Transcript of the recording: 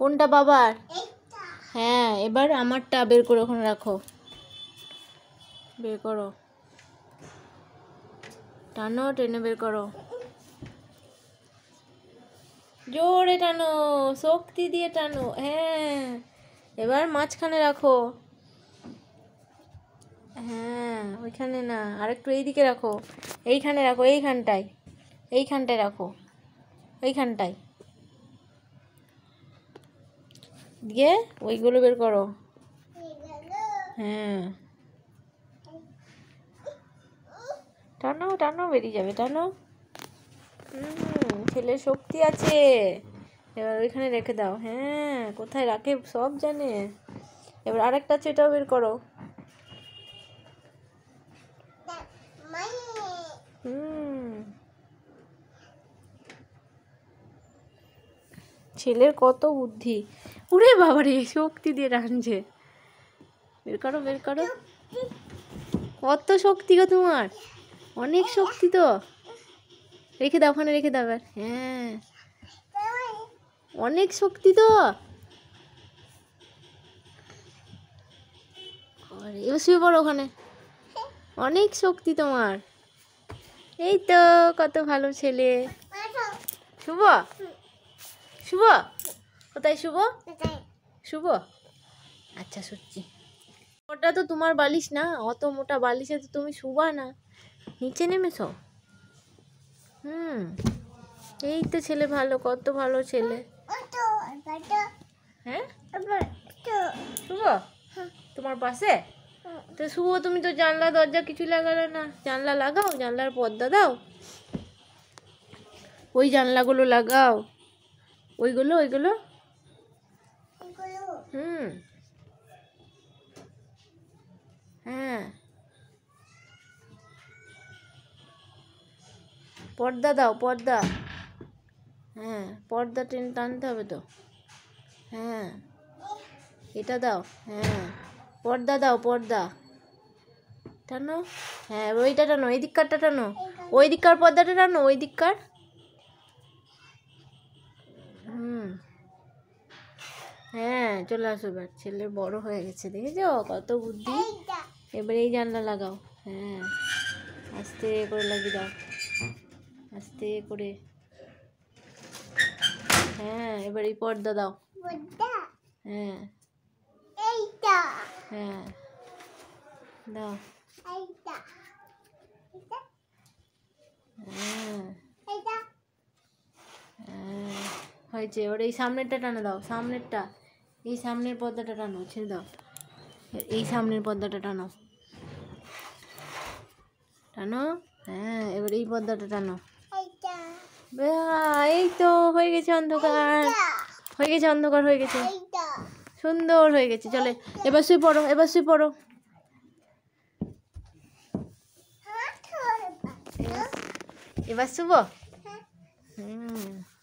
কোনটা বাবার হ্যাঁ এবার আমারটা বের করে ওখানে রাখো বের করো টানো টেনে বের করো জোরে টানো শক্তি দিয়ে টানো হ্যাঁ এবার মাঝখানে রাখো হ্যাঁ ওইখানে না আর এই এইদিকে রাখো এইখানে রাখো এইখানটায় এইখানটায় রাখো এইখানটায় দিয়ে ওইগুলো বের করো হ্যাঁ টানো টানো বেরিয়ে যাবে টানো হুম ছেলের শক্তি আছে এবার ওইখানে রেখে দাও হ্যাঁ কোথায় রাখে সব জানে এবার আরেকটা আছে এটাও বের করো ছেলের কত বুদ্ধি উড়ে রে শক্তি দিয়ে টানছে বের করো বের করো কত শক্তি গো তোমার অনেক শক্তি তো রেখে দাও ওখানে রেখে দাও আর হ্যাঁ অনেক শক্তি তো শুয়ে পড়ো ওখানে অনেক শক্তি তোমার এই তো কত ভালো ছেলে শুভ শুভ কোথায় শুভ শুভ আচ্ছা সত্যি ওটা তো তোমার বালিশ না অত মোটা বালিশে তো তুমি শুবা না নিচে নেমেছ হুম এই তো ছেলে ভালো কত ভালো ছেলে হ্যাঁ শুভ হ্যাঁ। তোমার পাশে হ্যাঁ। তো শুভ তুমি তো জানলা দরজা কিছু লাগালে না জানলা লাগাও জানলার পর্দা দাও ওই জানলাগুলো লাগাও ওইগুলো ওইগুলো হুম হ্যাঁ পর্দা দাও পর্দা হ্যাঁ পর্দা টেন টানতে হবে তো হ্যাঁ এটা দাও হ্যাঁ পর্দা দাও পর্দা টানো হ্যাঁ ওইটা টানো এই দিককারটা টানো ওই দিককার পর্দাটা টানো ওই দিককার হুম হ্যাঁ চলে আসো এবার ছেলে বড় হয়ে গেছে দেখেছো কত বুদ্ধি এবার এই জানলা লাগাও হ্যাঁ আস্তে করে লাগিয়ে দাও আস্তে করে হ্যাঁ এবার এই পর্দা দাও হ্যাঁ হ্যাঁ দাও হ্যাঁ, হ্যাঁ হয়েছে ওর এই সামনেরটা টানে দাও সামনেরটা এই সামনের পর্দাটা টানো ছেড়ে দাও এই সামনের পর্দাটা টানো টানো হ্যাঁ এবার এই পর্দাটা টানো এই তো হয়ে গেছে অন্ধকার হয়ে গেছে অন্ধকার হয়ে গেছে সুন্দর হয়ে গেছে চলে এবার শুয়ে পড়ো এবার শুয়ে পড়ো এবার শুভ হ্যাঁ। হুম